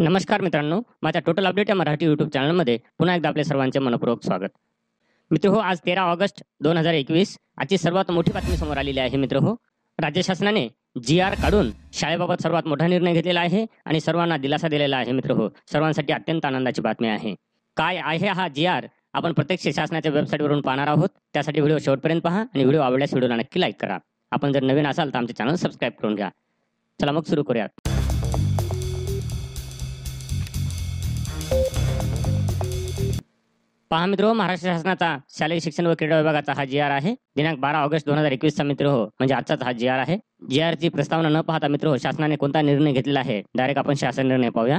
नमस्कार मित्रांनो माझ्या टोटल अपडेट या मराठी युट्यूब चॅनलमध्ये पुन्हा एकदा आपल्या सर्वांचे मनपूर्वक स्वागत मित्र हो आज तेरा ऑगस्ट दोन हजार एकवीस आजची सर्वात मोठी बातमी समोर आलेली आहे मित्र हो राज्य शासनाने जी आर काढून शाळेबाबत सर्वात मोठा निर्णय घेतलेला आहे आणि सर्वांना दिलासा दिलेला आहे मित्र हो सर्वांसाठी अत्यंत आनंदाची बातमी आहे काय आहे हा जी आर आपण प्रत्यक्ष शासनाच्या वेबसाईटवरून पाहणार आहोत त्यासाठी व्हिडिओ शेवटपर्यंत पहा आणि व्हिडिओ आवडल्यास व्हिडिओला नक्की लाईक करा आपण जर नवीन असाल तर आमचे चॅनल सबस्क्राईब करून घ्या चला मग सुरू करूयात पहा मित्र महाराष्ट्र शासनाचा शालेय शिक्षण व क्रीडा विभागाचा हा जी आर आहे दिनांक बारा ऑगस्ट दोन हजार एकवीस चा मित्र हो म्हणजे आजचाच हा जी आर आहे जी आर ची प्रस्तावना न पाहता मित्र हो शासनाने कोणता निर्णय घेतलेला आहे डायरेक्ट आपण शासन निर्णय पाहूया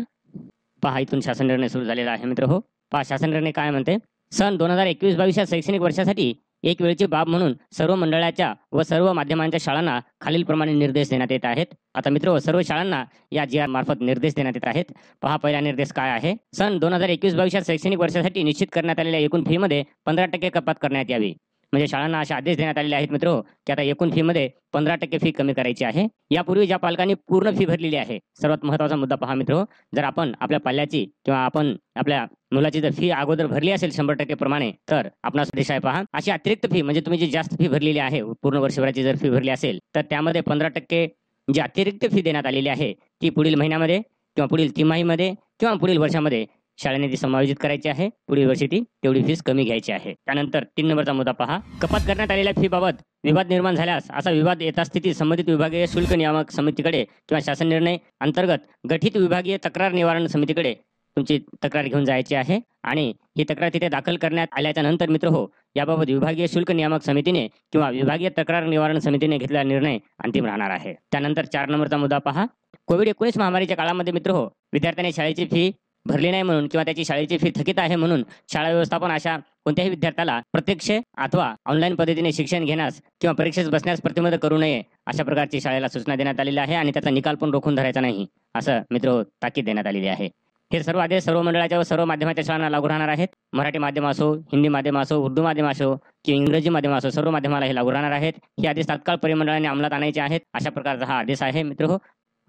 पहा इथून शासन निर्णय सुरू झालेला आहे मित्र हो पहा शासन निर्णय काय म्हणते सन दोन हजार एकवीस बावीस या शैक्षणिक वर्षासाठी एक वेळची बाब म्हणून सर्व मंडळाच्या व सर्व माध्यमांच्या शाळांना खालीलप्रमाणे निर्देश देण्यात येत आहेत आता मित्र सर्व शाळांना या जी आर मार्फत निर्देश देण्यात येत आहेत पहा पहिला निर्देश काय आहे सन दोन हजार एकवीस बावीसच्या शैक्षणिक वर्षासाठी निश्चित करण्यात आलेल्या एकूण फीमध्ये पंधरा टक्के कपात करण्यात यावी म्हणजे शाळांना असे आदेश देण्यात आलेले आहेत मित्रो की आता एकूण मध्ये पंधरा टक्के फी कमी करायची आहे यापूर्वी ज्या पालकांनी पूर्ण फी भरलेली आहे सर्वात महत्वाचा मुद्दा पहा मित्र जर आपण आपल्या पाल्याची किंवा आपण आपल्या मुलाची जर फी अगोदर भरली असेल शंभर टक्के प्रमाणे तर आपण देश आहे पहा अशी अतिरिक्त फी म्हणजे तुम्ही जी जास्त फी भरलेली आहे पूर्ण वर्षभराची जर फी भरली असेल तर त्यामध्ये पंधरा टक्के जी अतिरिक्त फी देण्यात आलेली आहे ती पुढील महिन्यामध्ये किंवा पुढील तिमाहीमध्ये किंवा पुढील वर्षामध्ये शाळेने ती समायोजित करायची आहे पुढील वर्षी ती तेवढी फीस कमी घ्यायची आहे त्यानंतर तीन नंबरचा मुद्दा पहा कपात करण्यात आलेल्या फी बाबत विवाद निर्माण झाल्यास असा विवाद येता स्थिती संबंधित विभागीय शुल्क नियामक समितीकडे किंवा शासन निर्णय अंतर्गत गठीत विभागीय तक्रार निवारण समितीकडे तुमची तक्रार घेऊन जायची आहे आणि ही तक्रार तिथे दाखल करण्यात आल्याच्या नंतर मित्र हो याबाबत विभागीय शुल्क नियामक समितीने किंवा विभागीय तक्रार निवारण समितीने घेतलेला निर्णय अंतिम राहणार आहे त्यानंतर चार नंबरचा मुद्दा पहा कोविड एकोणीस महामारीच्या काळामध्ये मित्र हो विद्यार्थ्यांनी शाळेची फी भरली नाही म्हणून किंवा त्याची शाळेची फी थकीत आहे म्हणून शाळा व्यवस्थापन अशा कोणत्याही विद्यार्थ्याला प्रत्यक्ष अथवा ऑनलाईन पद्धतीने शिक्षण घेण्यास किंवा परीक्षेस बसण्यास प्रतिबंध करू नये अशा प्रकारची शाळेला सूचना देण्यात आलेली आहे आणि त्याचा निकाल पण रोखून धरायचा नाही असं मित्र ताकीद देण्यात आलेली आहे हे सर्व आदेश सर्व मंडळाच्या व सर्व माध्यमाच्या शाळांना लागू राहणार आहेत मराठी माध्यम असो हिंदी माध्यम असो उर्दू माध्यम असो किंवा इंग्रजी माध्यम असो सर्व माध्यमाला हे लागू राहणार आहेत हे आदेश तात्काळ परिमंडळाने अंमलात आणायचे आहेत अशा प्रकारचा हा आदेश आहे मित्र हो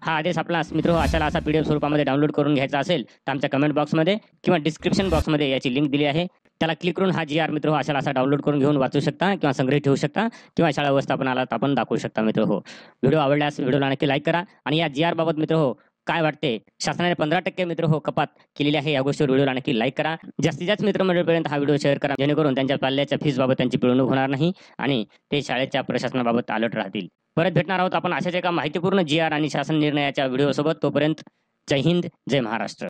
हा आदेश आपला मित्र अशाला असा पी डी एफ स्वरूपामध्ये डाउनलोड करून घ्यायचा असेल तर आमच्या कमेंट बॉक्समध्ये किंवा डिस्क्रिप्शन बॉक्समध्ये याची लिंक दिली आहे त्याला क्लिक करून हा जी आर मित्र हो, अशाला असा डाउनलोड करून घेऊन वाचू शकता किंवा संग्रहित ठेवू शकता किंवा शाळा व्यवस्थापनाला आपण दाखवू शकता मित्र हो व्हिडिओ आवडल्यास व्हिडिओला नक्की लाईक करा आणि या जी बाबत मित्र हो काय वाटते शासनाने पंधरा टक्के मित्र हो कपात केलेली आहे या गोष्टीवर व्हिडिओला नक्की लाईक करा जास्तीत जास्त मित्रमंडळपर्यंत हा व्हिडिओ शेअर करा जेणेकरून त्यांच्या पाल्याच्या बाबत त्यांची पिळवणूक होणार नाही आणि ते शाळेच्या प्रशासनाबाबत अलर्ट राहतील परत भेटणार आहोत आपण अशाच एका माहितीपूर्ण जी आर आणि शासन निर्णयाच्या व्हिडिओसोबत तोपर्यंत जय हिंद जय महाराष्ट्र